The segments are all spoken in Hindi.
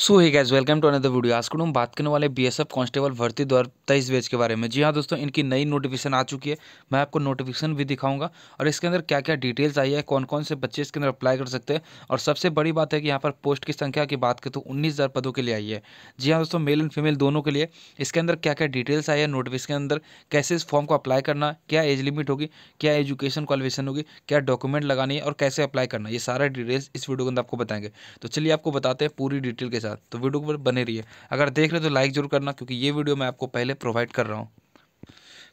so hi guys welcome to another video आज हम बात करने वाले बीएसएफ कांस्टेबल भर्ती दो तेईस बैच के बारे में जी हाँ दोस्तों इनकी नई नोटिफिकेशन आ चुकी है मैं आपको नोटिफिकेशन भी दिखाऊंगा और इसके अंदर क्या क्या डिटेल्स आई है कौन कौन से बच्चे इसके अंदर अप्लाई कर सकते हैं और सबसे बड़ी बात है कि यहाँ पर पोस्ट की संख्या की बात करें तो उन्नीस पदों के लिए आई है जी हाँ दोस्तों मेल एंड फीमेल दोनों के लिए इसके अंदर क्या क्या डिटेल्स आई है नोटिफिकेशन के अंदर कैसे इस फॉर्म को अप्लाई करना क्या एज लिमिट होगी क्या एजुकेशन क्वालिफिकेशन होगी क्या डॉक्यूमेंट लगानी है और कैसे अप्लाई करना ये सारा डिटेल्स इस वीडियो के अंदर आपको बताएंगे तो चलिए आपको बताते हैं पूरी डिटेल के साथ तो वीडियो पर बने रहिए अगर देख रहे हो तो लाइक जरूर करना क्योंकि ये वीडियो मैं आपको पहले प्रोवाइड कर रहा हूँ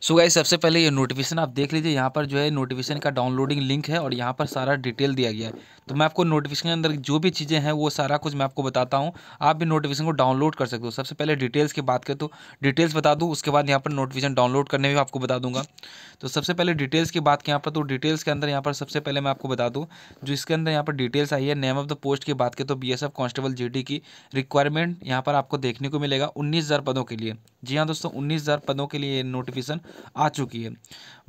सो गाइज सबसे पहले ये नोटिफिकेशन आप देख लीजिए यहाँ पर जो है नोटिफिकेशन का डाउनलोडिंग लिंक है और यहाँ पर सारा डिटेल दिया गया है तो मैं आपको नोटिफिकेशन के अंदर जो भी चीज़ें हैं वो सारा कुछ मैं आपको बताता हूँ आप भी नोटिफिकेशन को डाउनलोड कर सकते हो सबसे पहले डिटेल्स की बात करें तो डिटेल्स बता दूँ उसके बाद यहाँ पर नोटिफिकेशन डाउनलोड करने भी आपको बता दूंगा तो सबसे पहले डिटेल्स की बात यहाँ पर तो डिटेल्स के अंदर यहाँ पर सबसे पहले मैं आपको बता दूँ जो इसके अंदर यहाँ पर डिटेल्स आई है नेम ऑफ द पोस्ट की बात करें तो बी एस कांस्टेबल जी की रिक्वायरमेंट यहाँ पर आपको देखने को मिलेगा उन्नीस पदों के लिए जी हाँ दोस्तों उन्नीस हज़ार पदों के लिए नोटिफिकेशन आ चुकी है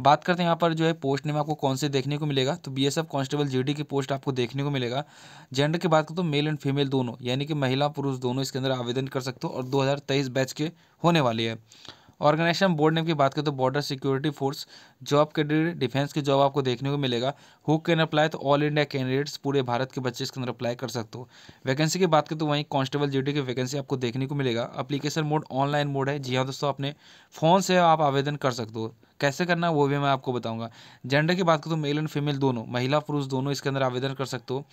बात करते हैं यहाँ पर जो है पोस्ट नेम आपको कौन से देखने को मिलेगा तो B S F constable G D की पोस्ट आपको देखने को मिलेगा जेंडर की बात करें तो मेल एंड फीमेल दोनों यानी कि महिला पुरुष दोनों इसके अंदर आवेदन कर सकते हो और दो हज़ार तेईस बैच के होने वाली है ऑर्गेनाइजेशन बोर्ड नेम की बात करें तो border security force job candidate defence की जॉब आपको देखने को मिलेगा हु कैन अप्लाई तो ऑल इंडिया कैंडिडेट्स पूरे भारत के बच्चे इसके अंदर अप्लाई कर सकते हो वैकेंसी की बात करें तो वहीं कॉन्स्टेबल ड्यूटी की वैकेंसी आपको देखने को मिलेगा अप्लीकेशन मोड ऑनलाइन मोड है जी हाँ दोस्तों अपने फ़ोन से आप आवेदन कर सकते हो कैसे करना है वो भी मैं आपको बताऊंगा जेंडर की बात करूँ तो मेल एंड फीमेल दोनों महिला पुरुष दोनों इसके अंदर आवेदन कर सकते हो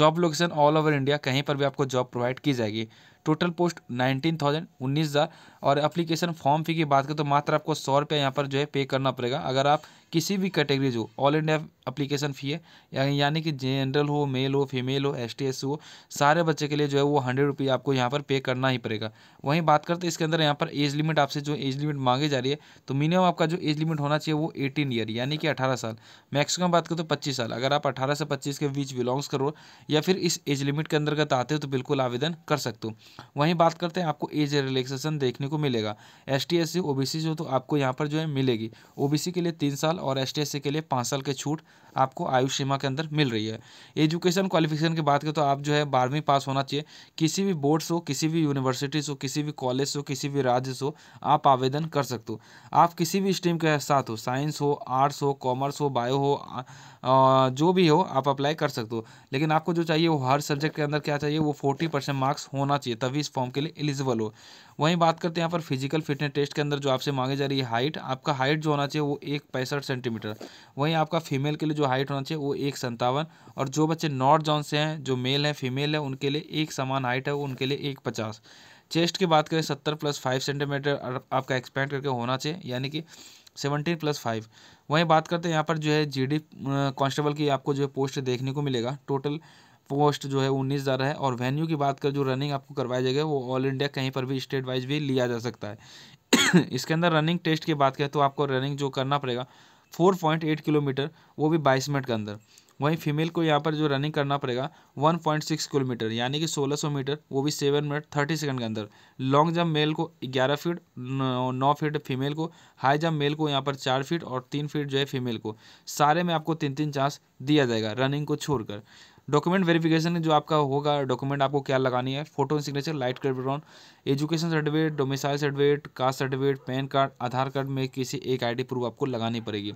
job location all over India कहीं पर भी आपको जॉब प्रोवाइड की जाएगी टोटल पोस्ट नाइनटीन थाउजेंड उन्नीस हज़ार और एप्लीकेशन फॉर्म फी की बात करें तो मात्र आपको सौ रुपया यहाँ पर जो है पे करना पड़ेगा अगर आप किसी भी कैटेगरी जो ऑल इंडिया अप्लीकेशन फ़ी है यानी यानी कि जनरल हो मेल हो फीमेल हो एस टी हो सारे बच्चे के लिए जो है वो हंड्रेड रुपीज़ आपको यहाँ पर पे करना ही पड़ेगा वहीं बात करते हैं इसके अंदर यहाँ पर एज लिमिट आपसे जो एज लिमिट मांगी जा रही है तो मिनिमम आपका जो एज लिमिट होना चाहिए वो एटीन ईयर यानी कि अठारह साल मैक्सिमम बात करें तो पच्चीस साल अगर आप अठारह से पच्चीस के बीच बिलोंग्स करो या फिर इस एज लिमिट के अंतर्गत आते हो तो बिल्कुल आवेदन कर सकते हो वहीं बात करते हैं आपको एज रिलेक्सेशन देखने को मिलेगा S T S C O B C जो तो आपको यहाँ पर जो है मिलेगी ओ बी सी के लिए तीन साल और एस टी के लिए पाँच साल के छूट आपको आयु सीमा के अंदर मिल रही है एजुकेशन क्वालिफिकेशन की बात करें तो आप जो है बारहवीं पास होना चाहिए किसी भी बोर्ड से हो किसी भी यूनिवर्सिटी से हो किसी भी कॉलेज से हो किसी भी राज्य से हो आप आवेदन कर सकते हो आप किसी भी स्ट्रीम के साथ हो साइंस हो आर्ट्स हो कॉमर्स हो बायो हो जो भी हो आप अप्लाई कर सकते हो लेकिन आपको जो चाहिए वो हर सब्जेक्ट के अंदर क्या चाहिए वो फोर्टी परसेंट मार्क्स होना चाहिए तभी इस फॉर्म के लिए एलिजिबल हो वहीं बात करते हैं यहाँ पर फिजिकल फिटनेस टेस्ट के अंदर जो आपसे मांगी जा रही है हाइट आपका हाइट जो होना चाहिए वो एक पैंसठ सेंटीमीटर वहीं आपका फीमेल के लिए जो हाइट होना चाहिए वो एक संतावन और जो बच्चे नॉर्थ जॉन से हैं जो मेल हैं फीमेल है उनके लिए एक समान हाइट है उनके लिए एक पचास चेस्ट की बात करें सत्तर प्लस फाइव सेंटीमीटर आपका एक्सपेंड करके होना चाहिए यानी कि सेवनटीन प्लस फाइव वहीं बात करते हैं यहाँ पर जो है जीडी कांस्टेबल की आपको जो है पोस्ट देखने को मिलेगा टोटल पोस्ट जो है उन्नीस हज़ार है और वेन्यू की बात कर जो रनिंग आपको करवाया जाएगा वो ऑल इंडिया कहीं पर भी स्टेट वाइज भी लिया जा सकता है इसके अंदर रनिंग टेस्ट की बात करें तो आपको रनिंग जो करना पड़ेगा फोर पॉइंट एट किलोमीटर वो भी बाईस मिनट के अंदर वहीं फीमेल को यहाँ पर जो रनिंग करना पड़ेगा वन पॉइंट सिक्स किलोमीटर यानी कि सोलह सौ मीटर वो भी सेवन मिनट थर्टी सेकंड के अंदर लॉन्ग जंप मेल को ग्यारह फीट नौ फीट फीमेल को हाई जंप मेल को यहाँ पर चार फीट और तीन फीट जो है फीमेल को सारे में आपको तीन तीन चांस दिया जाएगा रनिंग को छोड़कर डॉक्यूमेंट वेरिफिकेशन जो आपका होगा डॉक्यूमेंट आपको क्या लगानी है photo signature light colour brown education certificate domicile certificate caste certificate PAN card Aadhaar card में किसी एक आईडी प्रूफ आपको लगानी पड़ेगी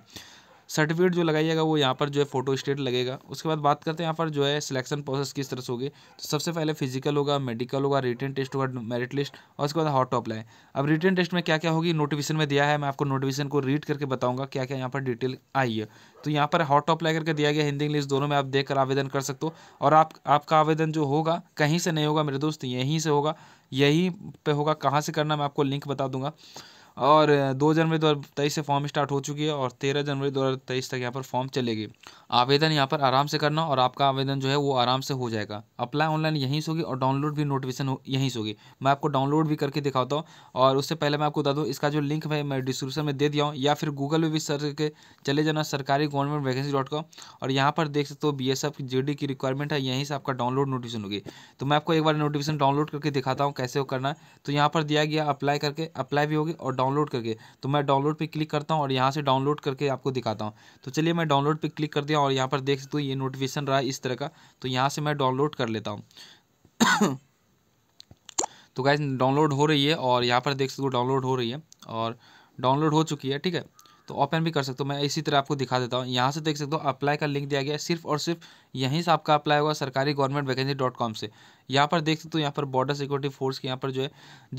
सर्टिफिकेट जो लगाइएगा वो यहाँ पर जो है फोटो स्टेट लगेगा उसके बाद बात करते हैं यहाँ पर जो है सिलेक्शन प्रोसेस किस तरह से होगी तो सबसे पहले फिजिकल होगा मेडिकल होगा रिटर्न टेस्ट होगा मेरिट लिस्ट और उसके बाद हॉट टॉप लाए अब रिटर्न टेस्ट में क्या क्या होगी नोटिफिकेशन में दिया है मैं आपको नोटिफिकेशन को रीड करके बताऊँगा क्या क्या यहाँ पर डिटेल आई है तो यहाँ पर हॉट टॉप लाइ करके दिया गया हिंदी इंग्लिश दोनों में आप देख कर आवेदन कर सकते हो और आप आपका आवेदन जो होगा कहीं से नहीं होगा मेरे दोस्त यहीं से होगा यहीं पर होगा कहाँ से करना मैं आपको लिंक बता दूंगा और दो जनवरी दो हज़ार तेईस से फॉर्म स्टार्ट हो चुकी है और तेरह जनवरी दो हज़ार तेईस तक यहाँ पर फॉर्म चलेगी आवेदन यहाँ पर आराम से करना और आपका आवेदन जो है वो आराम से हो जाएगा अप्लाई ऑनलाइन यहीं से होगी और डाउनलोड भी नोटिफिकेशन यहीं से होगी मैं आपको डाउनलोड भी करके दिखाता हूँ और उससे पहले मैं आपको बता दूँ इसका जो लिंक है मैं डिस्क्रिप्शन में दे दिया हूँ या फिर गूगल में भी सर्च करके चले जाना सरकारी गवर्नमेंट वैकेंसी डॉट कॉम और यहाँ पर देख सकते हो बी एस एफ की जे डी की रिक्वायरमेंट है यहीं से आपका डाउनलोड नोटिफिकेशन होगी तो मैं आपको एक बार नोटिफिकेशन डाउनलोड करके दिखाता हूँ कैसे करना है तो यहाँ पर दिया गया अप्लाई करके अप्लाई भी होगी और डाउनलोड करके तो मैं डाउनलोड पर क्लिक करता हूँ और यहाँ से डाउनलोड करके आपको दिखाता हूँ तो चलिए मैं डाउनलोड पर क्लिक कर दिया और यहाँ पर देख सकते हो ये नोटिफिकेशन रहा इस तरह का तो यहाँ से मैं डाउनलोड कर लेता हूँ तो गैस डाउनलोड हो रही है और यहाँ पर देख सकते हो डाउनलोड हो रही है और डाउनलोड हो चुकी है ठीक है तो ओपन भी कर सकते हो मैं इसी तरह आपको दिखा देता हूँ यहाँ से देख सकते हो अप्लाई का लिंक दिया गया है सिर्फ और सिर्फ यहीं से आपका अप्लाई होगा सरकारी गवर्नमेंट वैकेंसी डॉट कॉम से यहाँ पर देख सकते हो यहाँ पर बॉर्डर सिक्योरिटी फोर्स की यहाँ पर जो है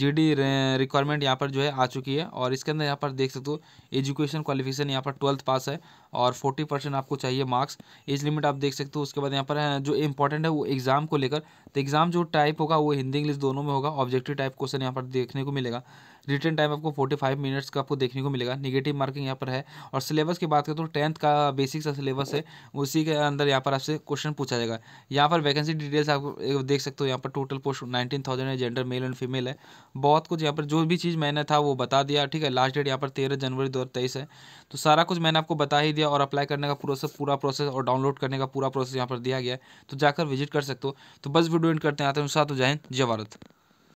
जी डी रिक्वायरमेंट यहाँ पर जो है आ चुकी है और इसके अंदर यहाँ पर देख सकते हो एजुकेशन क्वालिफिकेशन यहाँ पर ट्वेल्थ पास है और फोर्टी परसेंट आपको चाहिए मार्क्स एज लिमिट आप देख सकते हो उसके बाद यहाँ पर जो इंपॉर्टेंट है वो एग्ज़ाम को लेकर तो एग्ज़ाम जो टाइप होगा वो हिंदी इंग्लिश दोनों में होगा ऑब्जेक्टिव टाइप क्वेश्चन यहाँ पर देखने को मिलेगा रिटर्न टाइम आपको फोर्टी फाइव मिनट्स का आपको देखने को मिलेगा निगेटिव मार्किंग यहाँ पर है और सिलेबस की बात करें तो टेंथ का बेसिक सा सिलेबस है उसी के अंदर यहाँ पर आपसे क्वेश्चन पूछा जाएगा यहाँ पर वैकेंसी डिटेल्स आप देख सकते हो यहाँ पर टोटल पोस्ट नाइनटीन थाउजेंड है जेंडर मेल एंड फीमेल है बहुत कुछ यहाँ पर जो भी चीज़ मैंने था वो बता दिया ठीक है लास्ट डेट यहाँ पर तेरह जनवरी दो है तो सारा कुछ मैंने आपको बता ही दिया और अप्लाई करने का प्रोसेस पूरा प्रोसेस और डाउनलोड करने का पूरा प्रोसेस यहाँ पर दिया गया है तो जाकर विजिट कर सकते हो तो बस वीडियो एंड करते हैं आते हैं साथ हो जाए जय भारत